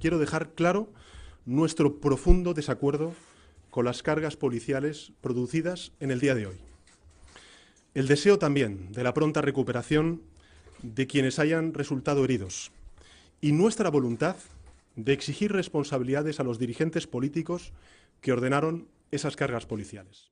Quiero dejar claro nuestro profundo desacuerdo con las cargas policiales producidas en el día de hoy. El deseo también de la pronta recuperación de quienes hayan resultado heridos y nuestra voluntad de exigir responsabilidades a los dirigentes políticos que ordenaron esas cargas policiales.